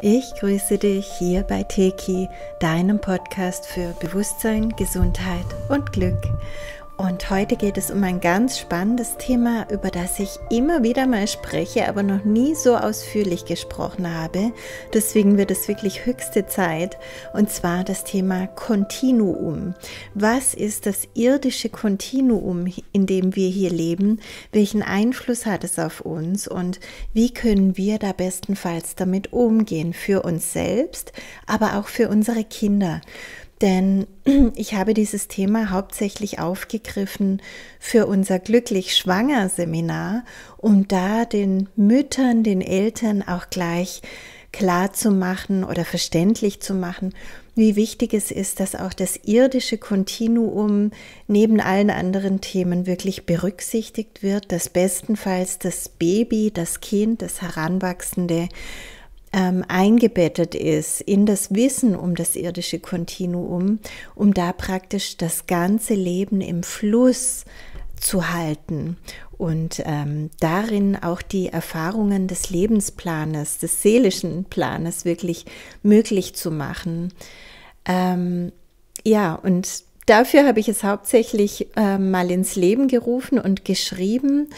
Ich grüße dich hier bei Teki, deinem Podcast für Bewusstsein, Gesundheit und Glück. Und heute geht es um ein ganz spannendes Thema, über das ich immer wieder mal spreche, aber noch nie so ausführlich gesprochen habe. Deswegen wird es wirklich höchste Zeit. Und zwar das Thema Kontinuum. Was ist das irdische Kontinuum, in dem wir hier leben? Welchen Einfluss hat es auf uns? Und wie können wir da bestenfalls damit umgehen? Für uns selbst, aber auch für unsere Kinder. Denn ich habe dieses Thema hauptsächlich aufgegriffen für unser Glücklich Schwanger Seminar, um da den Müttern, den Eltern auch gleich klar zu machen oder verständlich zu machen, wie wichtig es ist, dass auch das irdische Kontinuum neben allen anderen Themen wirklich berücksichtigt wird, dass bestenfalls das Baby, das Kind, das Heranwachsende ähm, eingebettet ist in das Wissen um das irdische Kontinuum, um da praktisch das ganze Leben im Fluss zu halten und ähm, darin auch die Erfahrungen des Lebensplanes, des seelischen Planes wirklich möglich zu machen. Ähm, ja, und dafür habe ich es hauptsächlich äh, mal ins Leben gerufen und geschrieben.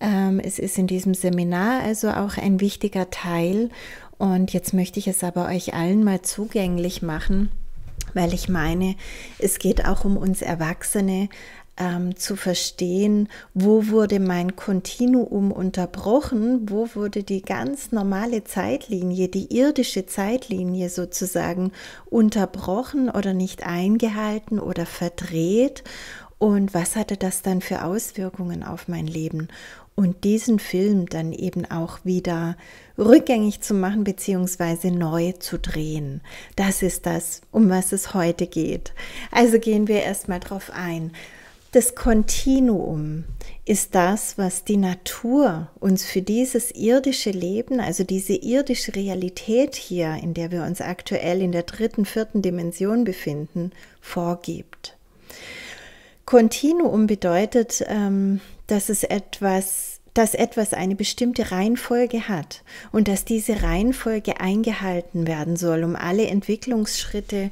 Ähm, es ist in diesem Seminar also auch ein wichtiger Teil und jetzt möchte ich es aber euch allen mal zugänglich machen, weil ich meine, es geht auch um uns Erwachsene, ähm, zu verstehen, wo wurde mein Kontinuum unterbrochen, wo wurde die ganz normale Zeitlinie, die irdische Zeitlinie sozusagen unterbrochen oder nicht eingehalten oder verdreht und was hatte das dann für Auswirkungen auf mein Leben und diesen Film dann eben auch wieder rückgängig zu machen bzw. neu zu drehen. Das ist das, um was es heute geht. Also gehen wir erstmal drauf ein. Das Kontinuum ist das, was die Natur uns für dieses irdische Leben, also diese irdische Realität hier, in der wir uns aktuell in der dritten, vierten Dimension befinden, vorgibt. Kontinuum bedeutet, ähm, dass es etwas, dass etwas eine bestimmte Reihenfolge hat und dass diese Reihenfolge eingehalten werden soll, um alle Entwicklungsschritte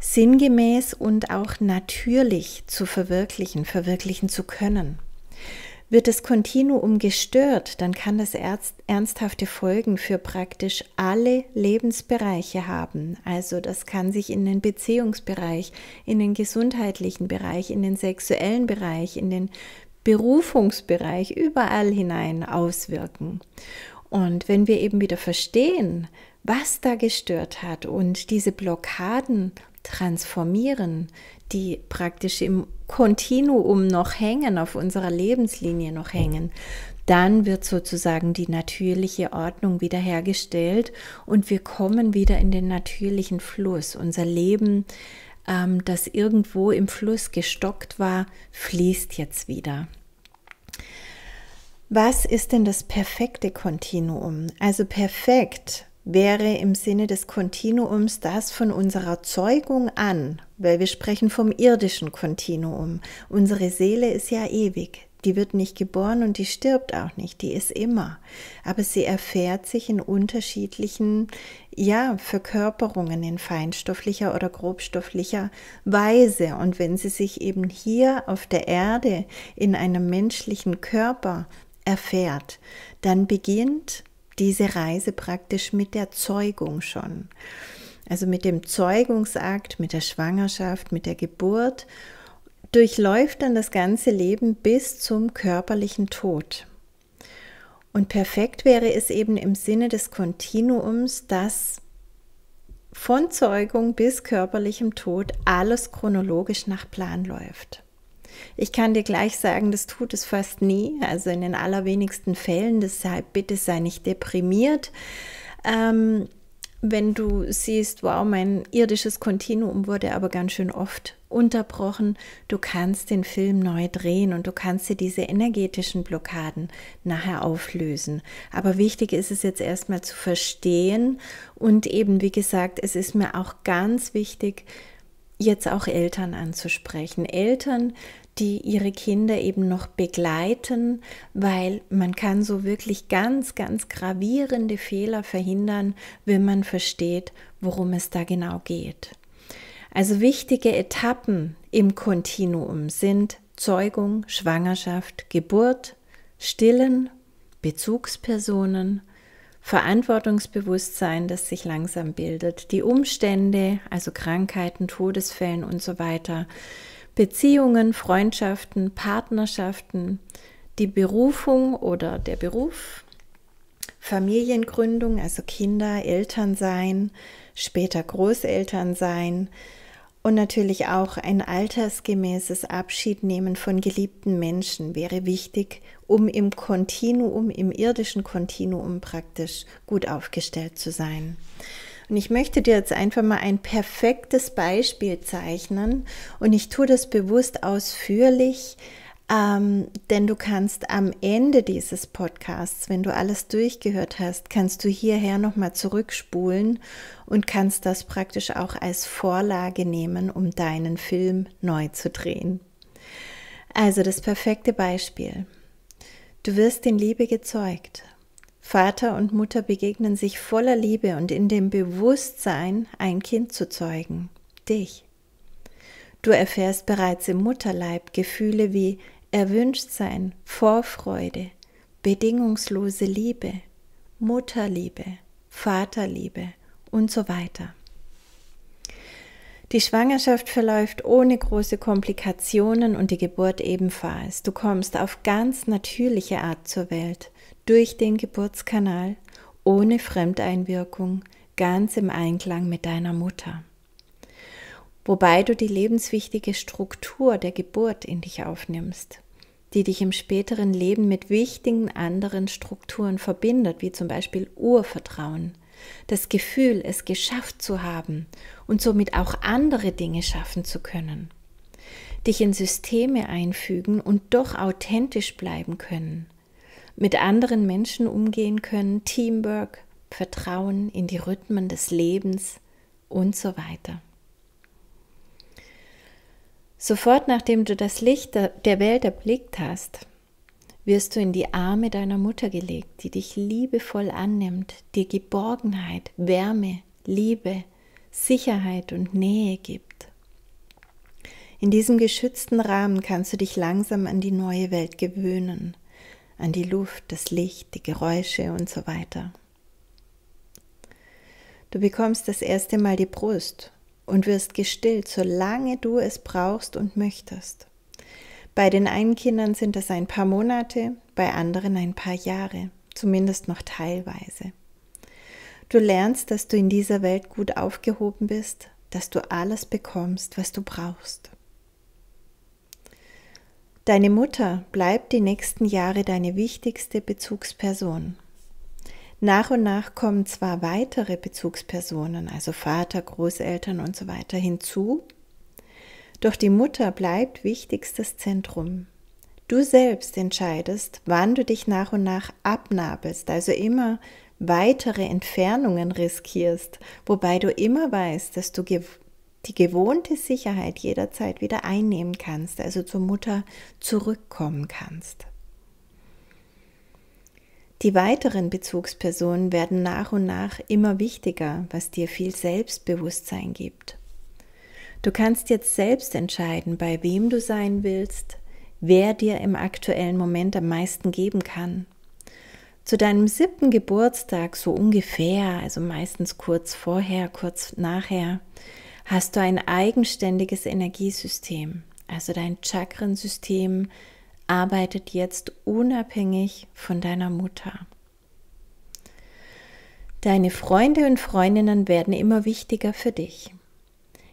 sinngemäß und auch natürlich zu verwirklichen, verwirklichen zu können. Wird das Kontinuum gestört, dann kann das ernsthafte Folgen für praktisch alle Lebensbereiche haben. Also das kann sich in den Beziehungsbereich, in den gesundheitlichen Bereich, in den sexuellen Bereich, in den Berufungsbereich überall hinein auswirken. Und wenn wir eben wieder verstehen, was da gestört hat und diese Blockaden transformieren, die praktisch im Kontinuum noch hängen, auf unserer Lebenslinie noch hängen, dann wird sozusagen die natürliche Ordnung wiederhergestellt und wir kommen wieder in den natürlichen Fluss. Unser Leben ähm, das irgendwo im Fluss gestockt war, fließt jetzt wieder. Was ist denn das perfekte Kontinuum? Also perfekt wäre im Sinne des Kontinuums das von unserer Zeugung an, weil wir sprechen vom irdischen Kontinuum. Unsere Seele ist ja ewig, die wird nicht geboren und die stirbt auch nicht, die ist immer. Aber sie erfährt sich in unterschiedlichen ja, Verkörperungen in feinstofflicher oder grobstofflicher Weise. Und wenn sie sich eben hier auf der Erde in einem menschlichen Körper erfährt, dann beginnt diese Reise praktisch mit der Zeugung schon. Also mit dem Zeugungsakt, mit der Schwangerschaft, mit der Geburt durchläuft dann das ganze Leben bis zum körperlichen Tod. Und perfekt wäre es eben im Sinne des Kontinuums, dass von Zeugung bis körperlichem Tod alles chronologisch nach Plan läuft. Ich kann dir gleich sagen, das tut es fast nie, also in den allerwenigsten Fällen. Deshalb bitte sei nicht deprimiert. Ähm, wenn du siehst, wow, mein irdisches Kontinuum wurde aber ganz schön oft unterbrochen. Du kannst den Film neu drehen und du kannst dir diese energetischen Blockaden nachher auflösen. Aber wichtig ist es jetzt erstmal zu verstehen und eben, wie gesagt, es ist mir auch ganz wichtig, jetzt auch Eltern anzusprechen. Eltern, die ihre Kinder eben noch begleiten, weil man kann so wirklich ganz, ganz gravierende Fehler verhindern, wenn man versteht, worum es da genau geht. Also wichtige Etappen im Kontinuum sind Zeugung, Schwangerschaft, Geburt, Stillen, Bezugspersonen, Verantwortungsbewusstsein, das sich langsam bildet, die Umstände, also Krankheiten, Todesfällen und so weiter, Beziehungen, Freundschaften, Partnerschaften, die Berufung oder der Beruf, Familiengründung, also Kinder, Elternsein, später Großelternsein, und natürlich auch ein altersgemäßes Abschiednehmen von geliebten Menschen wäre wichtig, um im Kontinuum, im irdischen Kontinuum praktisch gut aufgestellt zu sein. Und ich möchte dir jetzt einfach mal ein perfektes Beispiel zeichnen und ich tue das bewusst ausführlich, ähm, denn du kannst am Ende dieses Podcasts, wenn du alles durchgehört hast, kannst du hierher nochmal zurückspulen und kannst das praktisch auch als Vorlage nehmen, um deinen Film neu zu drehen. Also das perfekte Beispiel. Du wirst in Liebe gezeugt. Vater und Mutter begegnen sich voller Liebe und in dem Bewusstsein, ein Kind zu zeugen, dich. Du erfährst bereits im Mutterleib Gefühle wie Erwünschtsein, Vorfreude, bedingungslose Liebe, Mutterliebe, Vaterliebe und so weiter. Die Schwangerschaft verläuft ohne große Komplikationen und die Geburt ebenfalls. Du kommst auf ganz natürliche Art zur Welt, durch den Geburtskanal, ohne Fremdeinwirkung, ganz im Einklang mit deiner Mutter. Wobei du die lebenswichtige Struktur der Geburt in dich aufnimmst die dich im späteren Leben mit wichtigen anderen Strukturen verbindet, wie zum Beispiel Urvertrauen, das Gefühl, es geschafft zu haben und somit auch andere Dinge schaffen zu können, dich in Systeme einfügen und doch authentisch bleiben können, mit anderen Menschen umgehen können, Teamwork, Vertrauen in die Rhythmen des Lebens und so weiter. Sofort nachdem du das Licht der Welt erblickt hast, wirst du in die Arme deiner Mutter gelegt, die dich liebevoll annimmt, dir Geborgenheit, Wärme, Liebe, Sicherheit und Nähe gibt. In diesem geschützten Rahmen kannst du dich langsam an die neue Welt gewöhnen, an die Luft, das Licht, die Geräusche und so weiter. Du bekommst das erste Mal die Brust und wirst gestillt, solange du es brauchst und möchtest. Bei den einen Kindern sind das ein paar Monate, bei anderen ein paar Jahre, zumindest noch teilweise. Du lernst, dass du in dieser Welt gut aufgehoben bist, dass du alles bekommst, was du brauchst. Deine Mutter bleibt die nächsten Jahre deine wichtigste Bezugsperson. Nach und nach kommen zwar weitere Bezugspersonen, also Vater, Großeltern und so weiter hinzu, doch die Mutter bleibt wichtigstes Zentrum. Du selbst entscheidest, wann du dich nach und nach abnabelst, also immer weitere Entfernungen riskierst, wobei du immer weißt, dass du die gewohnte Sicherheit jederzeit wieder einnehmen kannst, also zur Mutter zurückkommen kannst. Die weiteren Bezugspersonen werden nach und nach immer wichtiger, was dir viel Selbstbewusstsein gibt. Du kannst jetzt selbst entscheiden, bei wem du sein willst, wer dir im aktuellen Moment am meisten geben kann. Zu deinem siebten Geburtstag, so ungefähr, also meistens kurz vorher, kurz nachher, hast du ein eigenständiges Energiesystem. Also dein Chakrensystem arbeitet jetzt unabhängig von deiner Mutter. Deine Freunde und Freundinnen werden immer wichtiger für dich.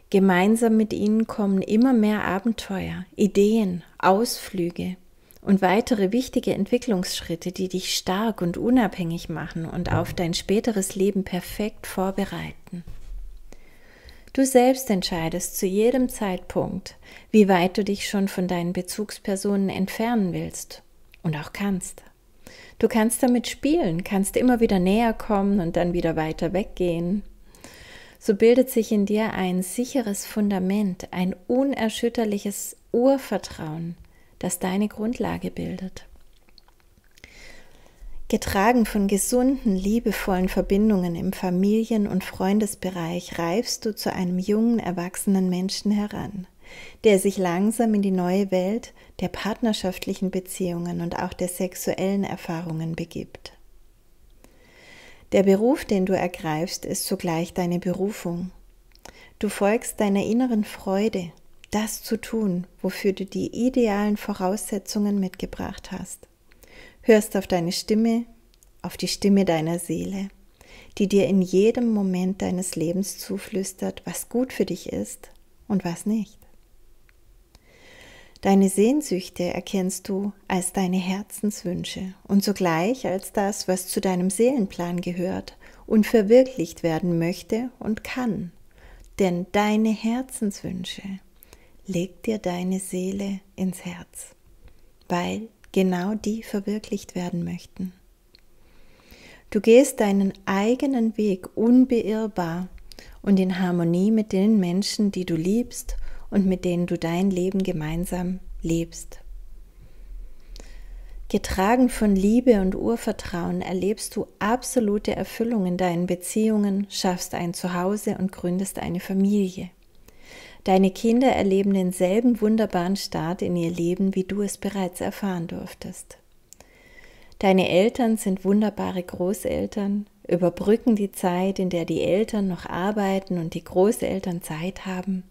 Gemeinsam mit ihnen kommen immer mehr Abenteuer, Ideen, Ausflüge und weitere wichtige Entwicklungsschritte, die dich stark und unabhängig machen und auf dein späteres Leben perfekt vorbereiten. Du selbst entscheidest zu jedem Zeitpunkt, wie weit du dich schon von deinen Bezugspersonen entfernen willst und auch kannst. Du kannst damit spielen, kannst immer wieder näher kommen und dann wieder weiter weggehen. So bildet sich in dir ein sicheres Fundament, ein unerschütterliches Urvertrauen, das deine Grundlage bildet. Getragen von gesunden, liebevollen Verbindungen im Familien- und Freundesbereich reifst du zu einem jungen, erwachsenen Menschen heran, der sich langsam in die neue Welt der partnerschaftlichen Beziehungen und auch der sexuellen Erfahrungen begibt. Der Beruf, den du ergreifst, ist zugleich deine Berufung. Du folgst deiner inneren Freude, das zu tun, wofür du die idealen Voraussetzungen mitgebracht hast hörst auf deine Stimme, auf die Stimme deiner Seele, die dir in jedem Moment deines Lebens zuflüstert, was gut für dich ist und was nicht. Deine Sehnsüchte erkennst du als deine Herzenswünsche und zugleich als das, was zu deinem Seelenplan gehört und verwirklicht werden möchte und kann. Denn deine Herzenswünsche legt dir deine Seele ins Herz, weil genau die verwirklicht werden möchten. Du gehst deinen eigenen Weg unbeirrbar und in Harmonie mit den Menschen, die du liebst und mit denen du dein Leben gemeinsam lebst. Getragen von Liebe und Urvertrauen erlebst du absolute Erfüllung in deinen Beziehungen, schaffst ein Zuhause und gründest eine Familie. Deine Kinder erleben denselben wunderbaren Start in ihr Leben, wie du es bereits erfahren durftest. Deine Eltern sind wunderbare Großeltern, überbrücken die Zeit, in der die Eltern noch arbeiten und die Großeltern Zeit haben,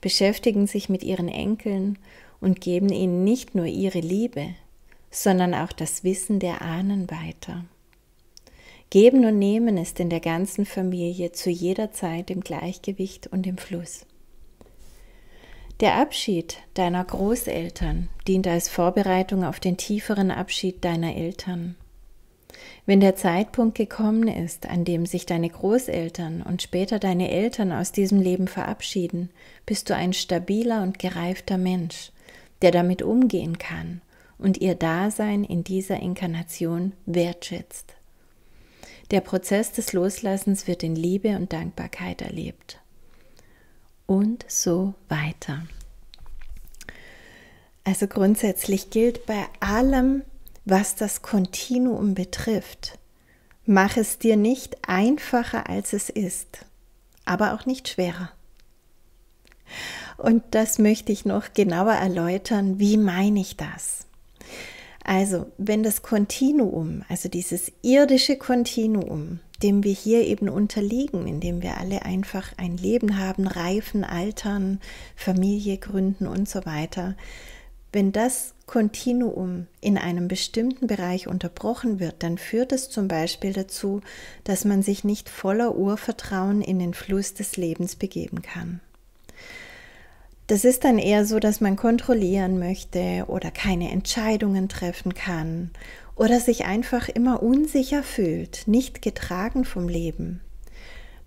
beschäftigen sich mit ihren Enkeln und geben ihnen nicht nur ihre Liebe, sondern auch das Wissen der Ahnen weiter. Geben und Nehmen ist in der ganzen Familie zu jeder Zeit im Gleichgewicht und im Fluss. Der Abschied deiner Großeltern dient als Vorbereitung auf den tieferen Abschied deiner Eltern. Wenn der Zeitpunkt gekommen ist, an dem sich deine Großeltern und später deine Eltern aus diesem Leben verabschieden, bist du ein stabiler und gereifter Mensch, der damit umgehen kann und ihr Dasein in dieser Inkarnation wertschätzt. Der Prozess des Loslassens wird in Liebe und Dankbarkeit erlebt und so weiter. Also grundsätzlich gilt bei allem, was das Kontinuum betrifft, mach es dir nicht einfacher, als es ist, aber auch nicht schwerer. Und das möchte ich noch genauer erläutern. Wie meine ich das? Also, wenn das Kontinuum, also dieses irdische Kontinuum, dem wir hier eben unterliegen, indem wir alle einfach ein Leben haben, reifen, altern, Familie gründen und so weiter. Wenn das Kontinuum in einem bestimmten Bereich unterbrochen wird, dann führt es zum Beispiel dazu, dass man sich nicht voller Urvertrauen in den Fluss des Lebens begeben kann. Das ist dann eher so, dass man kontrollieren möchte oder keine Entscheidungen treffen kann oder sich einfach immer unsicher fühlt, nicht getragen vom Leben.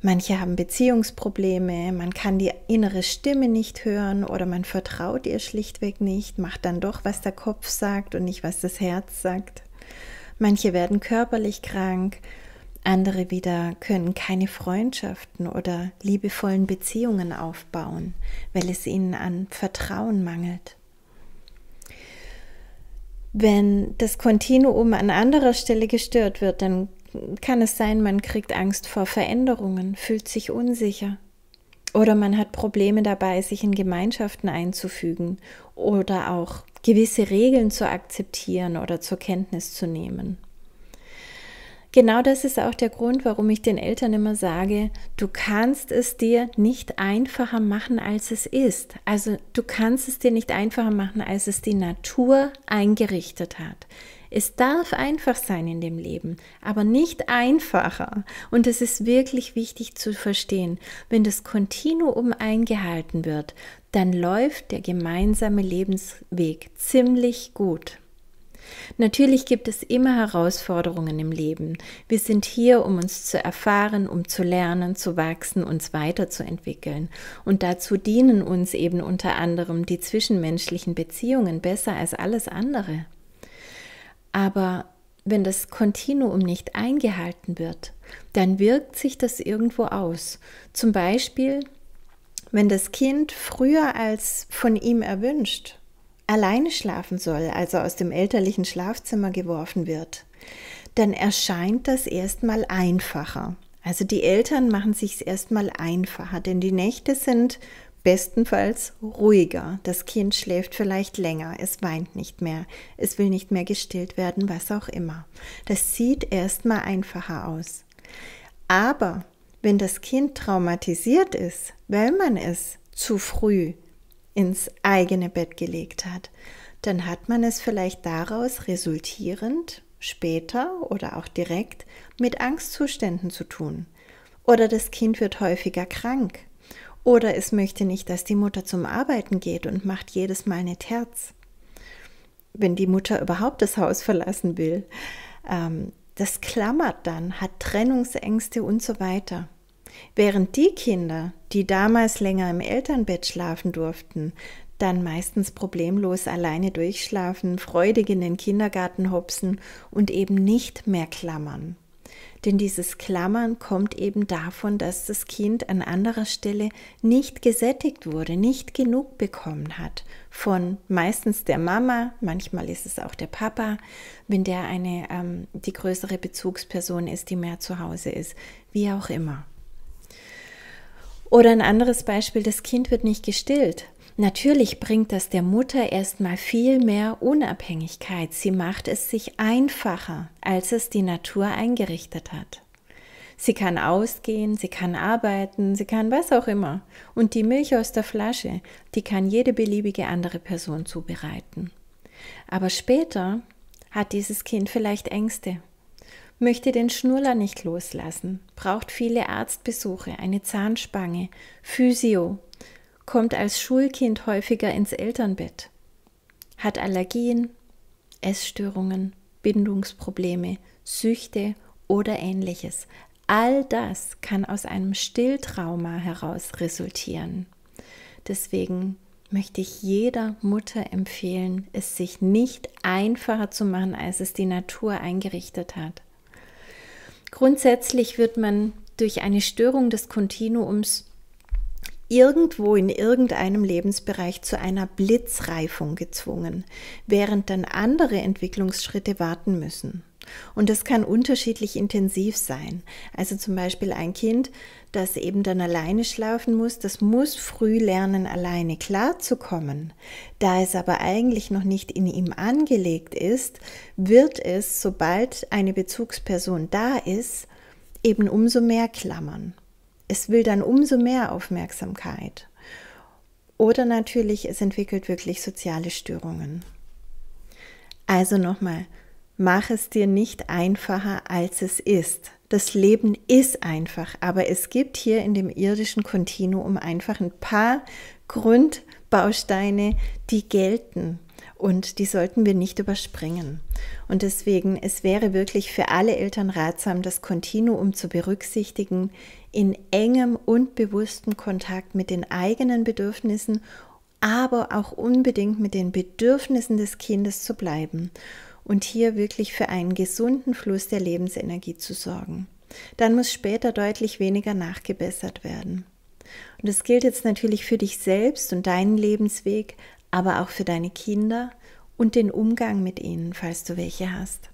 Manche haben Beziehungsprobleme, man kann die innere Stimme nicht hören oder man vertraut ihr schlichtweg nicht, macht dann doch, was der Kopf sagt und nicht, was das Herz sagt. Manche werden körperlich krank, andere wieder können keine Freundschaften oder liebevollen Beziehungen aufbauen, weil es ihnen an Vertrauen mangelt. Wenn das Kontinuum an anderer Stelle gestört wird, dann kann es sein, man kriegt Angst vor Veränderungen, fühlt sich unsicher. Oder man hat Probleme dabei, sich in Gemeinschaften einzufügen oder auch gewisse Regeln zu akzeptieren oder zur Kenntnis zu nehmen. Genau das ist auch der Grund, warum ich den Eltern immer sage, du kannst es dir nicht einfacher machen, als es ist. Also du kannst es dir nicht einfacher machen, als es die Natur eingerichtet hat. Es darf einfach sein in dem Leben, aber nicht einfacher. Und es ist wirklich wichtig zu verstehen, wenn das Kontinuum eingehalten wird, dann läuft der gemeinsame Lebensweg ziemlich gut. Natürlich gibt es immer Herausforderungen im Leben. Wir sind hier, um uns zu erfahren, um zu lernen, zu wachsen, uns weiterzuentwickeln. Und dazu dienen uns eben unter anderem die zwischenmenschlichen Beziehungen besser als alles andere. Aber wenn das Kontinuum nicht eingehalten wird, dann wirkt sich das irgendwo aus. Zum Beispiel, wenn das Kind früher als von ihm erwünscht alleine schlafen soll, also aus dem elterlichen Schlafzimmer geworfen wird, dann erscheint das erstmal einfacher. Also die Eltern machen sich es erstmal einfacher, denn die Nächte sind bestenfalls ruhiger. Das Kind schläft vielleicht länger, es weint nicht mehr, es will nicht mehr gestillt werden, was auch immer. Das sieht erstmal einfacher aus. Aber wenn das Kind traumatisiert ist, weil man es zu früh ins eigene Bett gelegt hat, dann hat man es vielleicht daraus resultierend später oder auch direkt mit Angstzuständen zu tun. Oder das Kind wird häufiger krank. Oder es möchte nicht, dass die Mutter zum Arbeiten geht und macht jedes Mal eine Terz. Wenn die Mutter überhaupt das Haus verlassen will. Ähm, das klammert dann, hat Trennungsängste und so weiter. Während die Kinder, die damals länger im Elternbett schlafen durften, dann meistens problemlos alleine durchschlafen, freudig in den Kindergarten hopsen und eben nicht mehr klammern. Denn dieses Klammern kommt eben davon, dass das Kind an anderer Stelle nicht gesättigt wurde, nicht genug bekommen hat. Von meistens der Mama, manchmal ist es auch der Papa, wenn der eine ähm, die größere Bezugsperson ist, die mehr zu Hause ist, wie auch immer. Oder ein anderes Beispiel, das Kind wird nicht gestillt. Natürlich bringt das der Mutter erstmal viel mehr Unabhängigkeit. Sie macht es sich einfacher, als es die Natur eingerichtet hat. Sie kann ausgehen, sie kann arbeiten, sie kann was auch immer. Und die Milch aus der Flasche, die kann jede beliebige andere Person zubereiten. Aber später hat dieses Kind vielleicht Ängste, möchte den Schnuller nicht loslassen, braucht viele Arztbesuche, eine Zahnspange, Physio, kommt als Schulkind häufiger ins Elternbett, hat Allergien, Essstörungen, Bindungsprobleme, Süchte oder ähnliches. All das kann aus einem Stilltrauma heraus resultieren. Deswegen möchte ich jeder Mutter empfehlen, es sich nicht einfacher zu machen, als es die Natur eingerichtet hat. Grundsätzlich wird man durch eine Störung des Kontinuums irgendwo in irgendeinem Lebensbereich zu einer Blitzreifung gezwungen, während dann andere Entwicklungsschritte warten müssen. Und das kann unterschiedlich intensiv sein. Also zum Beispiel ein Kind, das eben dann alleine schlafen muss, das muss früh lernen, alleine klarzukommen. Da es aber eigentlich noch nicht in ihm angelegt ist, wird es, sobald eine Bezugsperson da ist, eben umso mehr klammern. Es will dann umso mehr Aufmerksamkeit. Oder natürlich, es entwickelt wirklich soziale Störungen. Also nochmal, mach es dir nicht einfacher, als es ist das Leben ist einfach, aber es gibt hier in dem irdischen Kontinuum einfach ein paar Grundbausteine, die gelten und die sollten wir nicht überspringen. Und deswegen, es wäre wirklich für alle Eltern ratsam, das Kontinuum zu berücksichtigen, in engem und bewusstem Kontakt mit den eigenen Bedürfnissen, aber auch unbedingt mit den Bedürfnissen des Kindes zu bleiben und hier wirklich für einen gesunden Fluss der Lebensenergie zu sorgen. Dann muss später deutlich weniger nachgebessert werden. Und das gilt jetzt natürlich für dich selbst und deinen Lebensweg, aber auch für deine Kinder und den Umgang mit ihnen, falls du welche hast.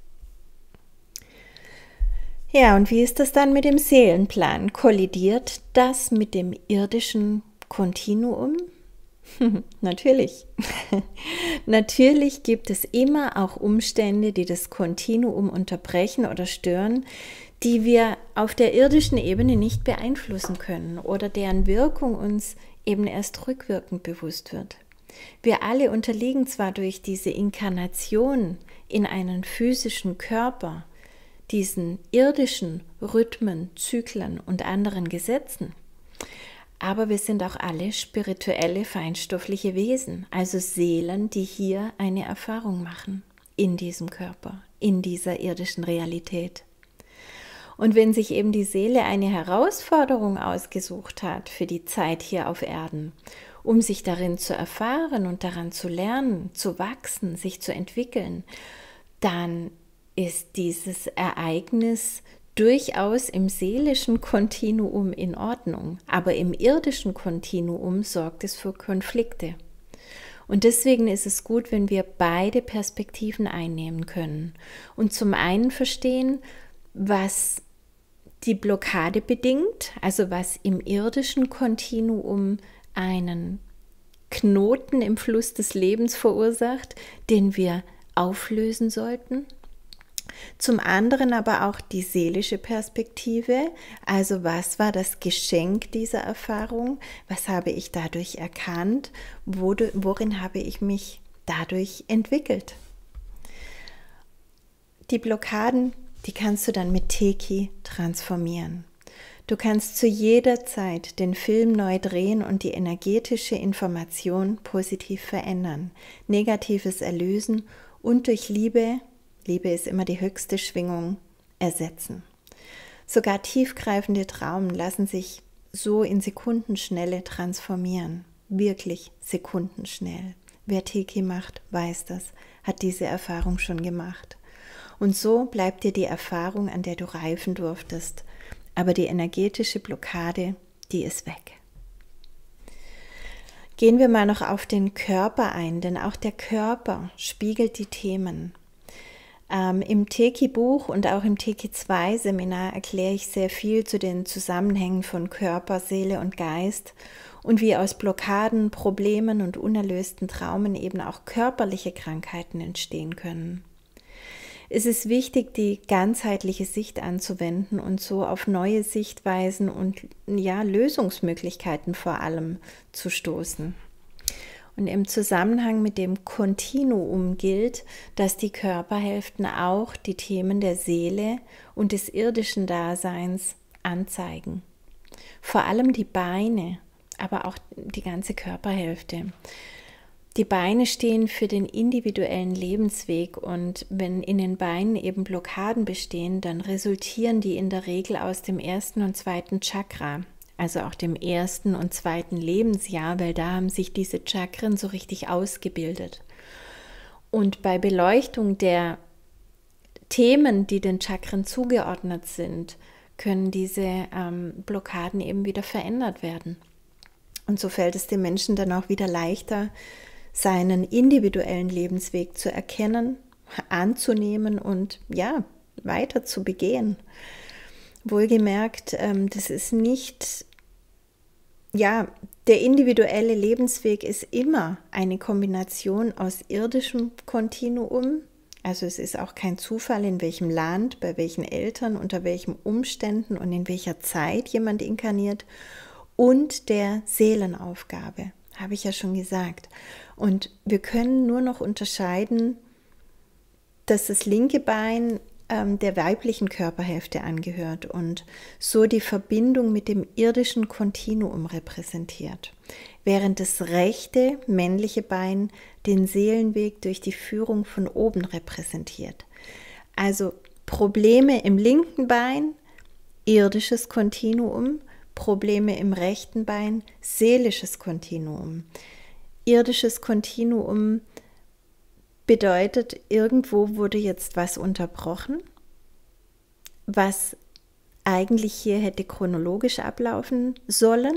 Ja, und wie ist das dann mit dem Seelenplan? Kollidiert das mit dem irdischen Kontinuum? Natürlich. Natürlich gibt es immer auch Umstände, die das Kontinuum unterbrechen oder stören, die wir auf der irdischen Ebene nicht beeinflussen können oder deren Wirkung uns eben erst rückwirkend bewusst wird. Wir alle unterliegen zwar durch diese Inkarnation in einen physischen Körper diesen irdischen Rhythmen, Zyklen und anderen Gesetzen, aber wir sind auch alle spirituelle, feinstoffliche Wesen, also Seelen, die hier eine Erfahrung machen, in diesem Körper, in dieser irdischen Realität. Und wenn sich eben die Seele eine Herausforderung ausgesucht hat für die Zeit hier auf Erden, um sich darin zu erfahren und daran zu lernen, zu wachsen, sich zu entwickeln, dann ist dieses Ereignis durchaus im seelischen Kontinuum in Ordnung, aber im irdischen Kontinuum sorgt es für Konflikte. Und deswegen ist es gut, wenn wir beide Perspektiven einnehmen können und zum einen verstehen, was die Blockade bedingt, also was im irdischen Kontinuum einen Knoten im Fluss des Lebens verursacht, den wir auflösen sollten zum anderen aber auch die seelische Perspektive, also was war das Geschenk dieser Erfahrung, was habe ich dadurch erkannt, worin habe ich mich dadurch entwickelt. Die Blockaden, die kannst du dann mit Teki transformieren. Du kannst zu jeder Zeit den Film neu drehen und die energetische Information positiv verändern, negatives erlösen und durch Liebe Liebe ist immer die höchste Schwingung, ersetzen. Sogar tiefgreifende Traumen lassen sich so in Sekundenschnelle transformieren. Wirklich sekundenschnell. Wer Tiki macht, weiß das, hat diese Erfahrung schon gemacht. Und so bleibt dir die Erfahrung, an der du reifen durftest. Aber die energetische Blockade, die ist weg. Gehen wir mal noch auf den Körper ein, denn auch der Körper spiegelt die Themen. Ähm, Im Teki-Buch und auch im Teki-2-Seminar erkläre ich sehr viel zu den Zusammenhängen von Körper, Seele und Geist und wie aus Blockaden, Problemen und unerlösten Traumen eben auch körperliche Krankheiten entstehen können. Es ist wichtig, die ganzheitliche Sicht anzuwenden und so auf neue Sichtweisen und ja, Lösungsmöglichkeiten vor allem zu stoßen. Und im Zusammenhang mit dem Kontinuum gilt, dass die Körperhälften auch die Themen der Seele und des irdischen Daseins anzeigen. Vor allem die Beine, aber auch die ganze Körperhälfte. Die Beine stehen für den individuellen Lebensweg und wenn in den Beinen eben Blockaden bestehen, dann resultieren die in der Regel aus dem ersten und zweiten Chakra also auch dem ersten und zweiten Lebensjahr, weil da haben sich diese Chakren so richtig ausgebildet. Und bei Beleuchtung der Themen, die den Chakren zugeordnet sind, können diese ähm, Blockaden eben wieder verändert werden. Und so fällt es dem Menschen dann auch wieder leichter, seinen individuellen Lebensweg zu erkennen, anzunehmen und ja, weiter zu begehen. Wohlgemerkt, ähm, das ist nicht ja, der individuelle Lebensweg ist immer eine Kombination aus irdischem Kontinuum, also es ist auch kein Zufall, in welchem Land, bei welchen Eltern, unter welchen Umständen und in welcher Zeit jemand inkarniert und der Seelenaufgabe, habe ich ja schon gesagt. Und wir können nur noch unterscheiden, dass das linke Bein ähm, der weiblichen Körperhälfte angehört und so die Verbindung mit dem irdischen Kontinuum repräsentiert, während das rechte männliche Bein den Seelenweg durch die Führung von oben repräsentiert. Also Probleme im linken Bein, irdisches Kontinuum, Probleme im rechten Bein, seelisches Kontinuum. Irdisches Kontinuum bedeutet, irgendwo wurde jetzt was unterbrochen, was eigentlich hier hätte chronologisch ablaufen sollen.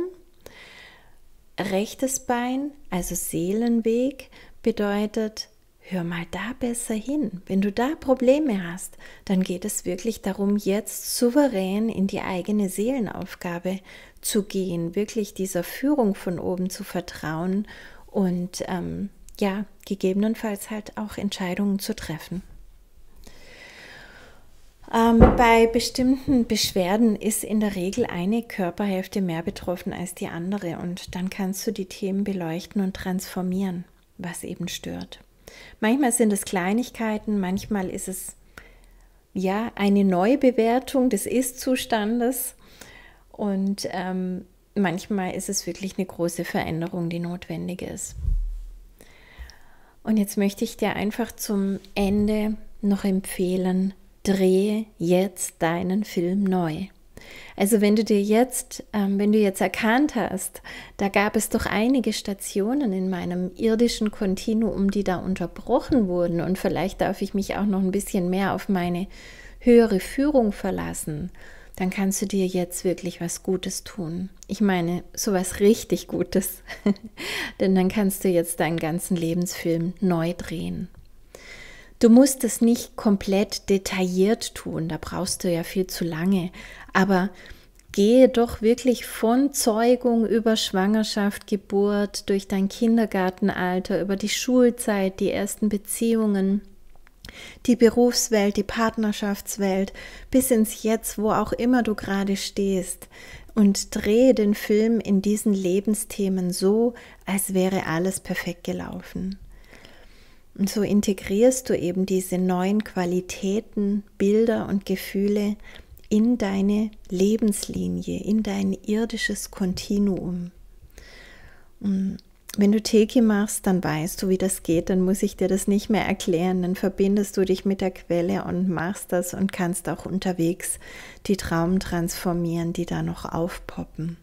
Rechtes Bein, also Seelenweg, bedeutet, hör mal da besser hin. Wenn du da Probleme hast, dann geht es wirklich darum, jetzt souverän in die eigene Seelenaufgabe zu gehen, wirklich dieser Führung von oben zu vertrauen und ähm, ja, gegebenenfalls halt auch Entscheidungen zu treffen. Ähm, bei bestimmten Beschwerden ist in der Regel eine Körperhälfte mehr betroffen als die andere und dann kannst du die Themen beleuchten und transformieren, was eben stört. Manchmal sind es Kleinigkeiten, manchmal ist es ja eine Neubewertung des Ist-Zustandes und ähm, manchmal ist es wirklich eine große Veränderung, die notwendig ist. Und jetzt möchte ich dir einfach zum Ende noch empfehlen, drehe jetzt deinen Film neu. Also wenn du dir jetzt, ähm, wenn du jetzt erkannt hast, da gab es doch einige Stationen in meinem irdischen Kontinuum, die da unterbrochen wurden und vielleicht darf ich mich auch noch ein bisschen mehr auf meine höhere Führung verlassen dann kannst du dir jetzt wirklich was Gutes tun. Ich meine, sowas richtig Gutes. Denn dann kannst du jetzt deinen ganzen Lebensfilm neu drehen. Du musst es nicht komplett detailliert tun, da brauchst du ja viel zu lange. Aber gehe doch wirklich von Zeugung über Schwangerschaft, Geburt, durch dein Kindergartenalter, über die Schulzeit, die ersten Beziehungen die Berufswelt, die Partnerschaftswelt, bis ins Jetzt, wo auch immer du gerade stehst. Und drehe den Film in diesen Lebensthemen so, als wäre alles perfekt gelaufen. Und so integrierst du eben diese neuen Qualitäten, Bilder und Gefühle in deine Lebenslinie, in dein irdisches Kontinuum. Und mm wenn du Teki machst, dann weißt du, wie das geht, dann muss ich dir das nicht mehr erklären, dann verbindest du dich mit der Quelle und machst das und kannst auch unterwegs die Traum transformieren, die da noch aufpoppen.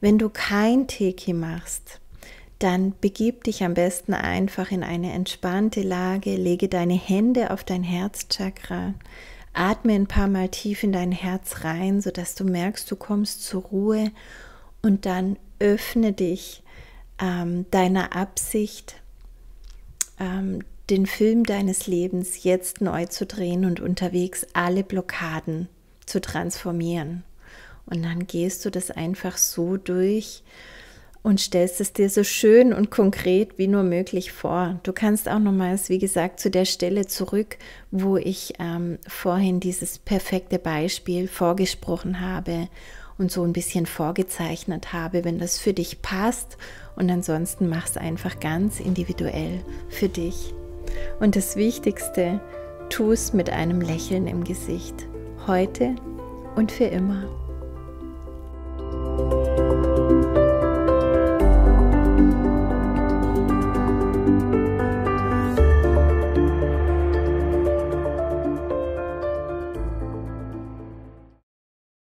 Wenn du kein Teki machst, dann begib dich am besten einfach in eine entspannte Lage, lege deine Hände auf dein Herzchakra, atme ein paar Mal tief in dein Herz rein, sodass du merkst, du kommst zur Ruhe und dann öffne dich ähm, deiner Absicht, ähm, den Film deines Lebens jetzt neu zu drehen und unterwegs alle Blockaden zu transformieren. Und dann gehst du das einfach so durch und stellst es dir so schön und konkret wie nur möglich vor. Du kannst auch nochmals, wie gesagt, zu der Stelle zurück, wo ich ähm, vorhin dieses perfekte Beispiel vorgesprochen habe und so ein bisschen vorgezeichnet habe, wenn das für dich passt. Und ansonsten mach es einfach ganz individuell für dich. Und das Wichtigste, tu es mit einem Lächeln im Gesicht. Heute und für immer.